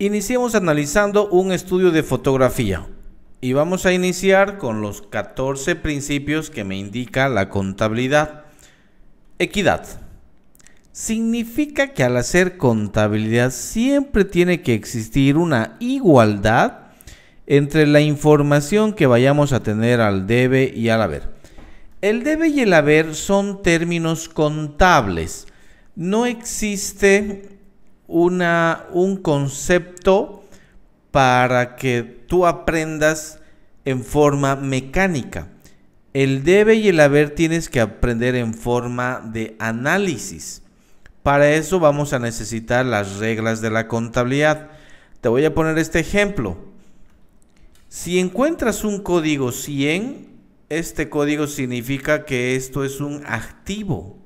Iniciemos analizando un estudio de fotografía y vamos a iniciar con los 14 principios que me indica la contabilidad. Equidad. Significa que al hacer contabilidad siempre tiene que existir una igualdad entre la información que vayamos a tener al debe y al haber. El debe y el haber son términos contables. No existe una, un concepto para que tú aprendas en forma mecánica. El debe y el haber tienes que aprender en forma de análisis. Para eso vamos a necesitar las reglas de la contabilidad. Te voy a poner este ejemplo. Si encuentras un código 100, este código significa que esto es un activo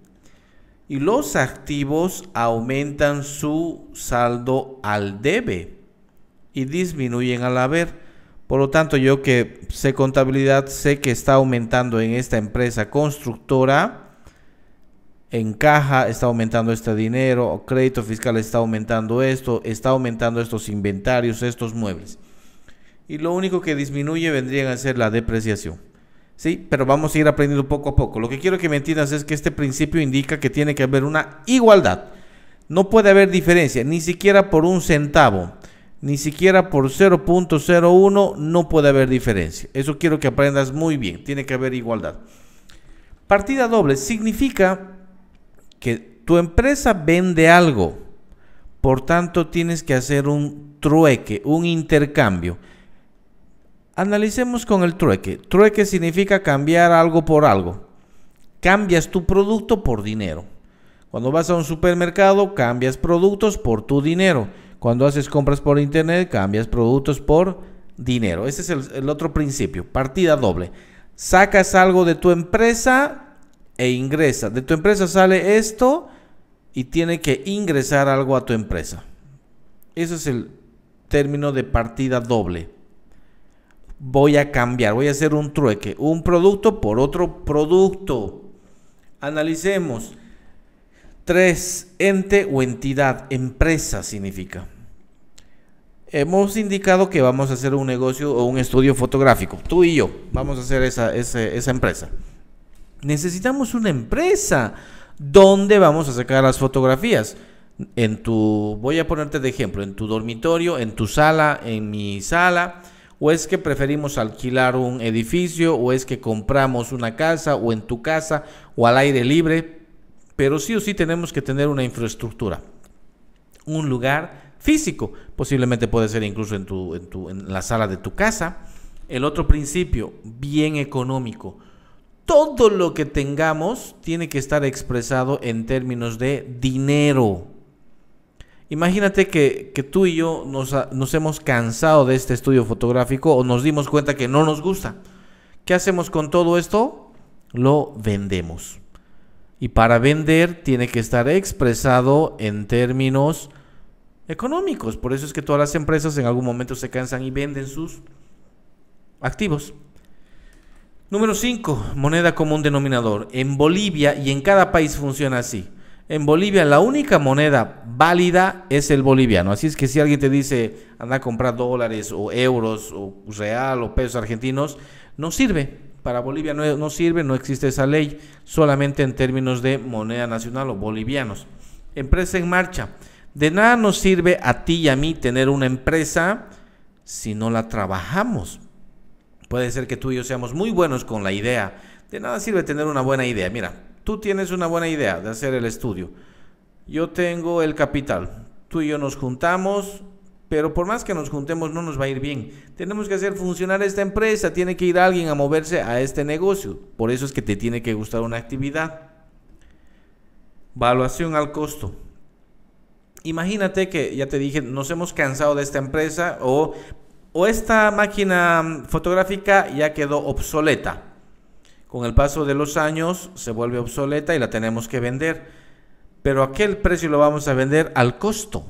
y los activos aumentan su saldo al debe y disminuyen al haber. Por lo tanto, yo que sé contabilidad, sé que está aumentando en esta empresa constructora, en caja está aumentando este dinero, crédito fiscal está aumentando esto, está aumentando estos inventarios, estos muebles. Y lo único que disminuye vendrían a ser la depreciación. ¿sí? Pero vamos a ir aprendiendo poco a poco. Lo que quiero que me entiendas es que este principio indica que tiene que haber una igualdad. No puede haber diferencia, ni siquiera por un centavo, ni siquiera por 0.01 no puede haber diferencia. Eso quiero que aprendas muy bien, tiene que haber igualdad. Partida doble significa que tu empresa vende algo, por tanto tienes que hacer un trueque, un intercambio. Analicemos con el trueque. Trueque significa cambiar algo por algo. Cambias tu producto por dinero. Cuando vas a un supermercado, cambias productos por tu dinero. Cuando haces compras por internet, cambias productos por dinero. Ese es el, otro principio, partida doble. Sacas algo de tu empresa e ingresa. De tu empresa sale esto y tiene que ingresar algo a tu empresa. Ese es el término de partida doble voy a cambiar, voy a hacer un trueque, un producto por otro producto. Analicemos. tres, Ente o entidad, empresa significa. Hemos indicado que vamos a hacer un negocio o un estudio fotográfico. Tú y yo vamos a hacer esa, esa, esa empresa. Necesitamos una empresa donde vamos a sacar las fotografías. En tu, voy a ponerte de ejemplo, en tu dormitorio, en tu sala, en mi sala o es que preferimos alquilar un edificio, o es que compramos una casa, o en tu casa, o al aire libre, pero sí o sí tenemos que tener una infraestructura, un lugar físico, posiblemente puede ser incluso en, tu, en, tu, en la sala de tu casa. El otro principio, bien económico. Todo lo que tengamos tiene que estar expresado en términos de dinero Imagínate que, tú y yo nos, hemos cansado de este estudio fotográfico o nos dimos cuenta que no nos gusta. ¿Qué hacemos con todo esto? Lo vendemos. Y para vender tiene que estar expresado en términos económicos. Por eso es que todas las empresas en algún momento se cansan y venden sus activos. Número 5. Moneda común denominador. En Bolivia y en cada país funciona así en Bolivia la única moneda válida es el boliviano. Así es que si alguien te dice anda a comprar dólares o euros o real o pesos argentinos, no sirve. Para Bolivia no, no sirve, no existe esa ley, solamente en términos de moneda nacional o bolivianos. Empresa en marcha. De nada nos sirve a ti y a mí tener una empresa si no la trabajamos. Puede ser que tú y yo seamos muy buenos con la idea. De nada sirve tener una buena idea. Mira, Tú tienes una buena idea de hacer el estudio. Yo tengo el capital. Tú y yo nos juntamos, pero por más que nos juntemos no nos va a ir bien. Tenemos que hacer funcionar esta empresa, tiene que ir alguien a moverse a este negocio. Por eso es que te tiene que gustar una actividad. Valuación al costo. Imagínate que, ya te dije, nos hemos cansado de esta empresa o, o esta máquina fotográfica ya quedó obsoleta. Con el paso de los años se vuelve obsoleta y la tenemos que vender. Pero aquel precio lo vamos a vender al costo.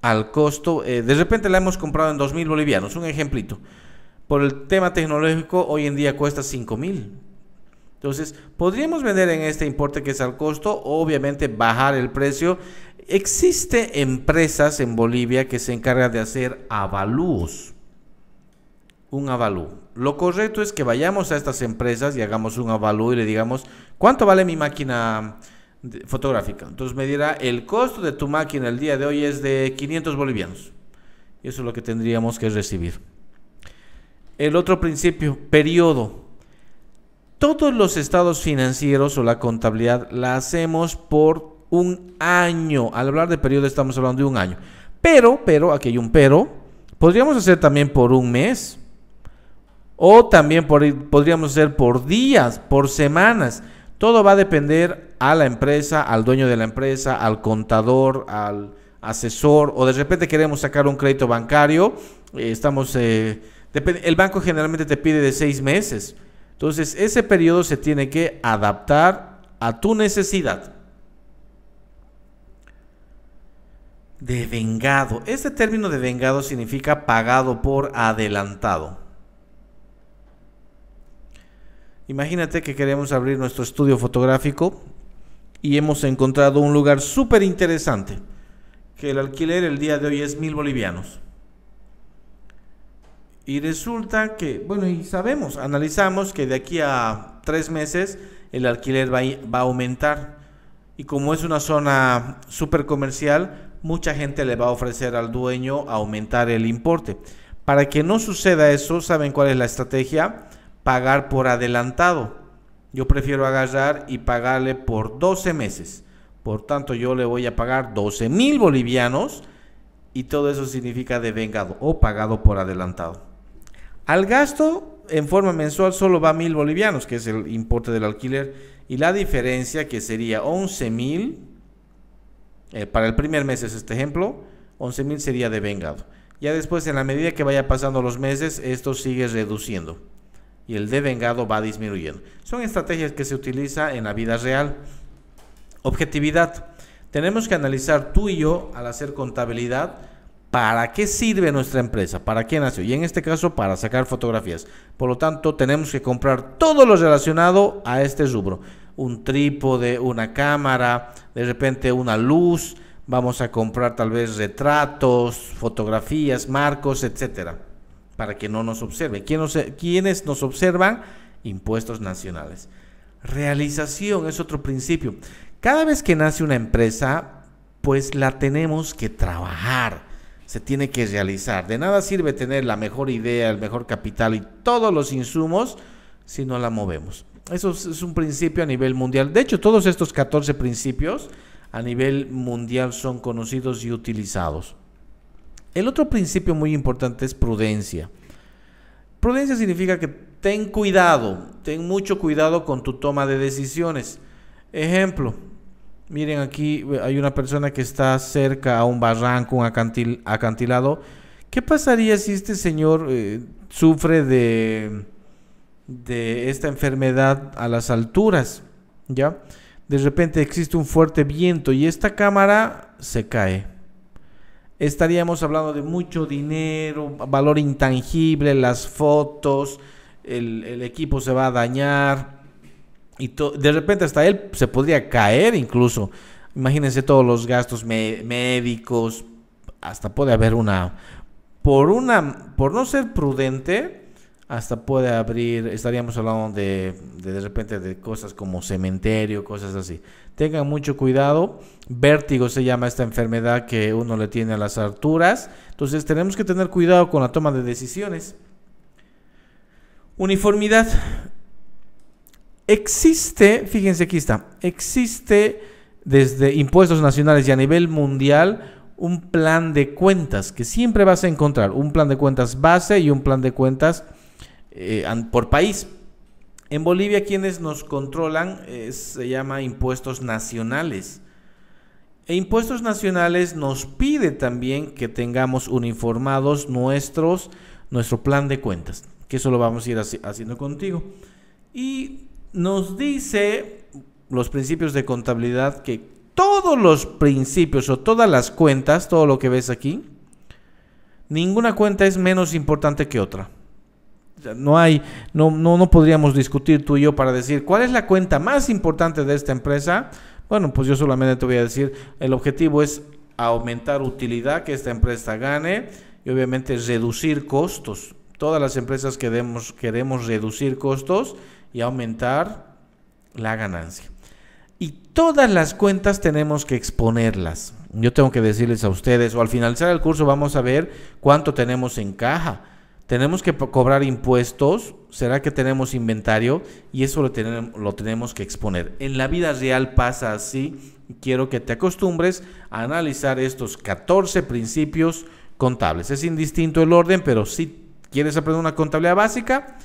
Al costo, eh, de repente la hemos comprado en 2.000 bolivianos, un ejemplito. Por el tema tecnológico, hoy en día cuesta 5.000. Entonces, podríamos vender en este importe que es al costo, obviamente bajar el precio. Existe empresas en Bolivia que se encargan de hacer avalúos un avalúo. Lo correcto es que vayamos a estas empresas y hagamos un avalúo y le digamos, ¿cuánto vale mi máquina fotográfica? Entonces me dirá, el costo de tu máquina el día de hoy es de 500 bolivianos. Y eso es lo que tendríamos que recibir. El otro principio, periodo. Todos los estados financieros o la contabilidad la hacemos por un año. Al hablar de periodo estamos hablando de un año. Pero, pero, aquí hay un pero. Podríamos hacer también por un mes o también podríamos ser por días, por semanas. Todo va a depender a la empresa, al dueño de la empresa, al contador, al asesor, o de repente queremos sacar un crédito bancario, eh, estamos... Eh, el banco generalmente te pide de seis meses. Entonces, ese periodo se tiene que adaptar a tu necesidad. Devengado. Este término de vengado significa pagado por adelantado. Imagínate que queremos abrir nuestro estudio fotográfico y hemos encontrado un lugar súper interesante, que el alquiler el día de hoy es mil bolivianos. Y resulta que, bueno, y sabemos, analizamos que de aquí a tres meses el alquiler va, a aumentar. Y como es una zona súper comercial, mucha gente le va a ofrecer al dueño aumentar el importe. Para que no suceda eso, ¿saben cuál es la estrategia? pagar por adelantado. Yo prefiero agarrar y pagarle por 12 meses. Por tanto, yo le voy a pagar 12 mil bolivianos y todo eso significa devengado o pagado por adelantado. Al gasto en forma mensual solo va mil bolivianos, que es el importe del alquiler, y la diferencia que sería 11 mil, eh, para el primer mes es este ejemplo, 11 mil sería devengado. Ya después, en la medida que vaya pasando los meses, esto sigue reduciendo y el vengado va disminuyendo. Son estrategias que se utiliza en la vida real. Objetividad. Tenemos que analizar tú y yo al hacer contabilidad para qué sirve nuestra empresa, para qué nació y en este caso para sacar fotografías. Por lo tanto, tenemos que comprar todo lo relacionado a este rubro. Un trípode, una cámara, de repente una luz, vamos a comprar tal vez retratos, fotografías, marcos, etcétera para que no nos observe. ¿Quiénes nos observan? Impuestos nacionales. Realización es otro principio. Cada vez que nace una empresa, pues la tenemos que trabajar, se tiene que realizar. De nada sirve tener la mejor idea, el mejor capital y todos los insumos si no la movemos. Eso es un principio a nivel mundial. De hecho, todos estos 14 principios a nivel mundial son conocidos y utilizados. El otro principio muy importante es prudencia. Prudencia significa que ten cuidado, ten mucho cuidado con tu toma de decisiones. Ejemplo, miren aquí hay una persona que está cerca a un barranco, un acantilado. ¿Qué pasaría si este señor eh, sufre de, de esta enfermedad a las alturas? ¿Ya? De repente existe un fuerte viento y esta cámara se cae estaríamos hablando de mucho dinero, valor intangible, las fotos, el, equipo se va a dañar. Y de repente hasta él se podría caer incluso. Imagínense todos los gastos médicos. Hasta puede haber una... Por una... Por no ser prudente, hasta puede abrir, estaríamos hablando de, de, de repente de cosas como cementerio, cosas así. Tengan mucho cuidado, vértigo se llama esta enfermedad que uno le tiene a las alturas, entonces tenemos que tener cuidado con la toma de decisiones. Uniformidad. Existe, fíjense aquí está, existe desde impuestos nacionales y a nivel mundial un plan de cuentas que siempre vas a encontrar, un plan de cuentas base y un plan de cuentas eh, por país. En Bolivia quienes nos controlan eh, se llama impuestos nacionales. E impuestos nacionales nos pide también que tengamos uniformados nuestros, nuestro plan de cuentas, que eso lo vamos a ir haciendo contigo. Y nos dice los principios de contabilidad que todos los principios o todas las cuentas, todo lo que ves aquí, ninguna cuenta es menos importante que otra no hay, no, no, podríamos discutir tú y yo para decir cuál es la cuenta más importante de esta empresa. Bueno, pues yo solamente te voy a decir, el objetivo es aumentar utilidad, que esta empresa gane y obviamente reducir costos. Todas las empresas queremos reducir costos y aumentar la ganancia. Y todas las cuentas tenemos que exponerlas. Yo tengo que decirles a ustedes, o al finalizar el curso vamos a ver cuánto tenemos en caja tenemos que cobrar impuestos, será que tenemos inventario y eso lo, tenemos que exponer. En la vida real pasa así. Quiero que te acostumbres a analizar estos 14 principios contables. Es indistinto el orden, pero si quieres aprender una contabilidad básica,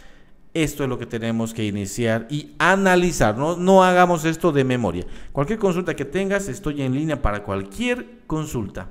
esto es lo que tenemos que iniciar y analizar. no hagamos esto de memoria. Cualquier consulta que tengas, estoy en línea para cualquier consulta.